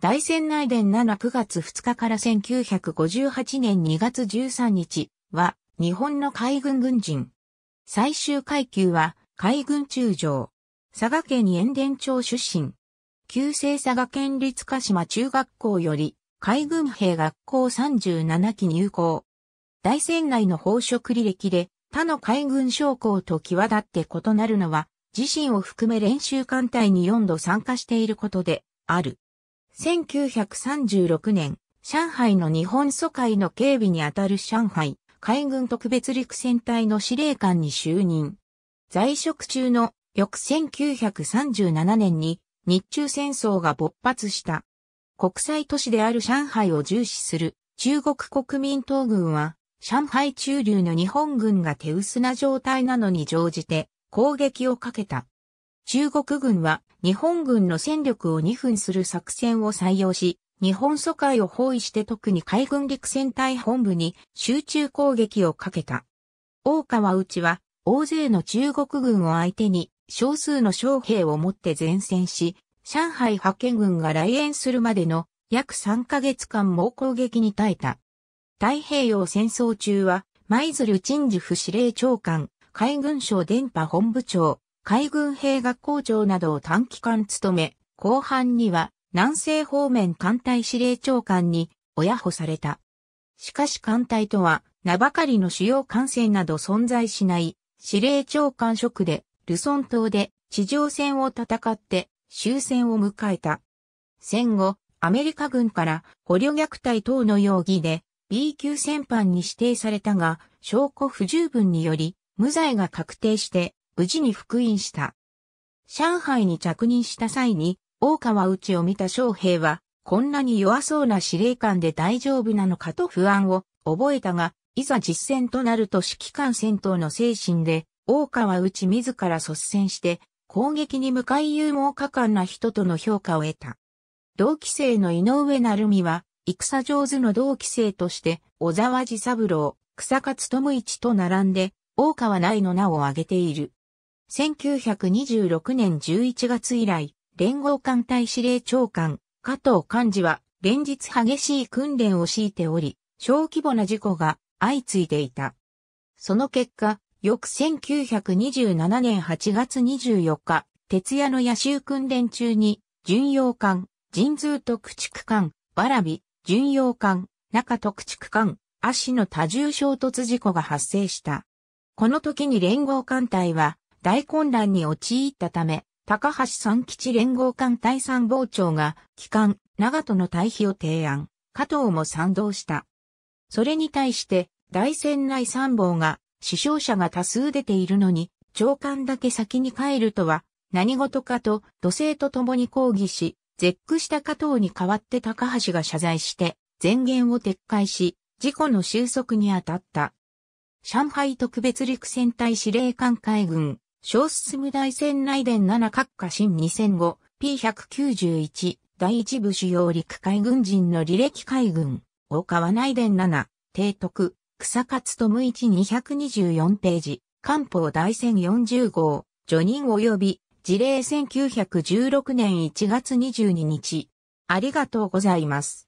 大仙内伝7 9月2日から1958年2月13日は日本の海軍軍人。最終階級は海軍中将。佐賀県延田町出身。旧制佐賀県立鹿島中学校より海軍兵学校37期入校。大仙内の宝飾履歴で他の海軍将校と際立って異なるのは自身を含め練習艦隊に4度参加していることである。1936年、上海の日本疎開の警備にあたる上海海軍特別陸戦隊の司令官に就任。在職中の翌1937年に日中戦争が勃発した。国際都市である上海を重視する中国国民党軍は上海中流の日本軍が手薄な状態なのに乗じて攻撃をかけた。中国軍は日本軍の戦力を2分する作戦を採用し、日本疎開を包囲して特に海軍陸戦隊本部に集中攻撃をかけた。大川内は大勢の中国軍を相手に少数の将兵を持って前線し、上海派遣軍が来園するまでの約3ヶ月間猛攻撃に耐えた。太平洋戦争中は、舞鶴陳樹府司令長官、海軍省電波本部長、海軍兵学校長などを短期間務め、後半には南西方面艦隊司令長官に親保された。しかし艦隊とは名ばかりの主要艦船など存在しない司令長官職でルソン島で地上戦を戦って終戦を迎えた。戦後、アメリカ軍から捕虜虐待等の容疑で B 級戦犯に指定されたが、証拠不十分により、無罪が確定して無事に復員した。上海に着任した際に、大川内を見た将兵は、こんなに弱そうな司令官で大丈夫なのかと不安を覚えたが、いざ実戦となると指揮官戦闘の精神で、大川内自ら率先して、攻撃に向かい勇猛果敢な人との評価を得た。同期生の井上成美は、戦上手の同期生として、小沢治三郎、草勝智一と並んで、大川内の名を挙げている。1926年11月以来、連合艦隊司令長官、加藤幹事は連日激しい訓練を強いており、小規模な事故が相次いでいた。その結果、翌1927年8月24日、徹夜の野襲訓練中に、巡洋艦、神通特畜艦、わらび、巡洋艦、中特畜艦、足の多重衝突事故が発生した。この時に連合艦隊は、大混乱に陥ったため、高橋三吉連合艦隊参謀長が、機関、長門の退避を提案、加藤も賛同した。それに対して、大船内参謀が、死傷者が多数出ているのに、長官だけ先に帰るとは、何事かと、土星と共に抗議し、絶句した加藤に代わって高橋が謝罪して、前言を撤回し、事故の収束に当たった。上海特別陸戦隊司令官海軍小進む大船内伝7閣下新2005 P191 第一部主要陸海軍人の履歴海軍大川内伝7提督草勝智一224ページ官報大戦40号助任及び事例1916年1月22日ありがとうございます。